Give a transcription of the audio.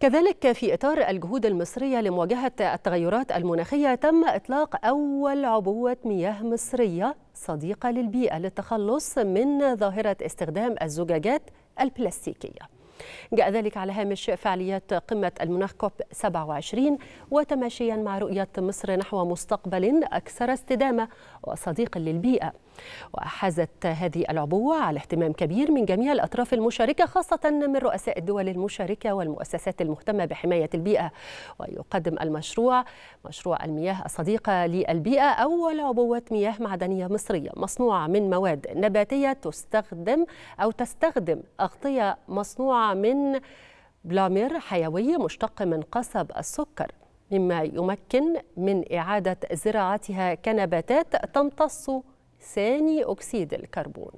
كذلك في إطار الجهود المصرية لمواجهة التغيرات المناخية تم إطلاق أول عبوة مياه مصرية صديقة للبيئة للتخلص من ظاهرة استخدام الزجاجات البلاستيكية جاء ذلك على هامش فعاليات قمة المناخ كوب 27 وتماشيا مع رؤية مصر نحو مستقبل أكثر استدامة وصديق للبيئة وحازت هذه العبوة على اهتمام كبير من جميع الأطراف المشاركة خاصة من رؤساء الدول المشاركة والمؤسسات المهتمة بحماية البيئة ويقدم المشروع مشروع المياه الصديقة للبيئة أول عبوة مياه معدنية مصرية مصنوعة من مواد نباتية تستخدم أو تستخدم أغطية مصنوعة من بلامير حيوي مشتق من قصب السكر مما يمكن من إعادة زراعتها كنباتات تمتص ثاني أكسيد الكربون